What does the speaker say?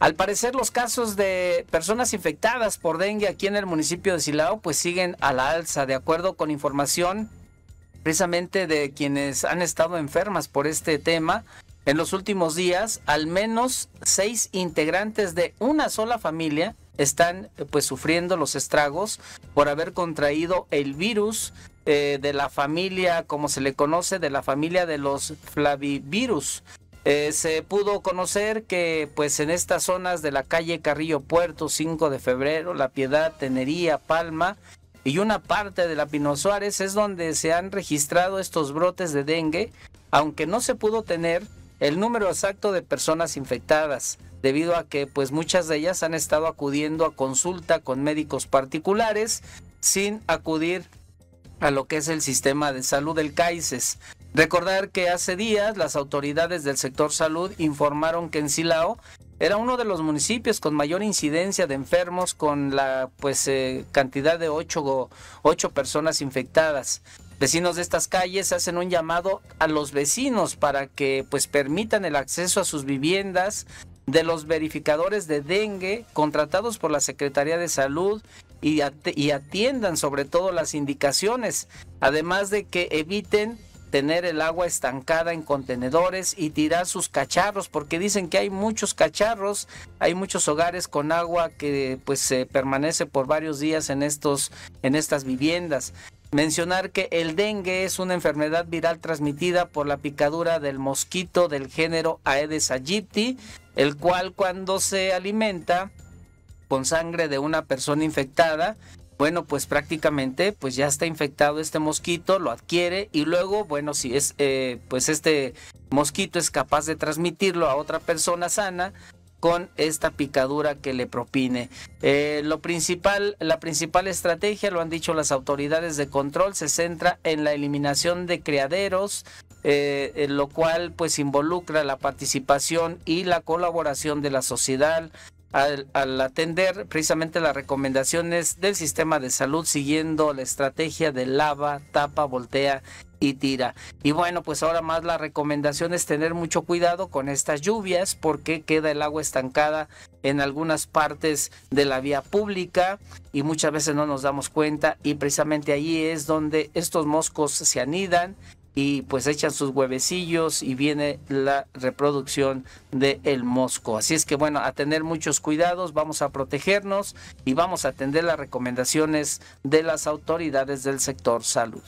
Al parecer los casos de personas infectadas por dengue aquí en el municipio de Silao pues siguen a la alza, de acuerdo con información precisamente de quienes han estado enfermas por este tema. En los últimos días, al menos seis integrantes de una sola familia están eh, pues sufriendo los estragos por haber contraído el virus eh, de la familia, como se le conoce, de la familia de los flavivirus. Eh, se pudo conocer que pues en estas zonas de la calle Carrillo Puerto, 5 de febrero, La Piedad, Tenería, Palma y una parte de la Pino Suárez es donde se han registrado estos brotes de dengue, aunque no se pudo tener el número exacto de personas infectadas, debido a que pues muchas de ellas han estado acudiendo a consulta con médicos particulares sin acudir a lo que es el sistema de salud del CAICES. Recordar que hace días las autoridades del sector salud informaron que en Silao era uno de los municipios con mayor incidencia de enfermos con la pues eh, cantidad de ocho 8 personas infectadas. Vecinos de estas calles hacen un llamado a los vecinos para que pues permitan el acceso a sus viviendas de los verificadores de dengue contratados por la Secretaría de Salud y atiendan sobre todo las indicaciones, además de que eviten tener el agua estancada en contenedores y tirar sus cacharros, porque dicen que hay muchos cacharros, hay muchos hogares con agua que pues se permanece por varios días en estos en estas viviendas. Mencionar que el dengue es una enfermedad viral transmitida por la picadura del mosquito del género Aedes aegypti, el cual cuando se alimenta con sangre de una persona infectada, bueno, pues prácticamente pues ya está infectado este mosquito, lo adquiere y luego, bueno, si es, eh, pues este mosquito es capaz de transmitirlo a otra persona sana con esta picadura que le propine. Eh, lo principal, la principal estrategia, lo han dicho las autoridades de control, se centra en la eliminación de criaderos, eh, en lo cual pues involucra la participación y la colaboración de la sociedad, al, atender precisamente las recomendaciones del sistema de salud siguiendo la estrategia de lava, tapa, voltea y tira. Y bueno, pues ahora más la recomendación es tener mucho cuidado con estas lluvias porque queda el agua estancada en algunas partes de la vía pública y muchas veces no nos damos cuenta y precisamente ahí es donde estos moscos se anidan y pues echan sus huevecillos y viene la reproducción del el mosco. Así es que bueno, a tener muchos cuidados, vamos a protegernos y vamos a atender las recomendaciones de las autoridades del sector salud.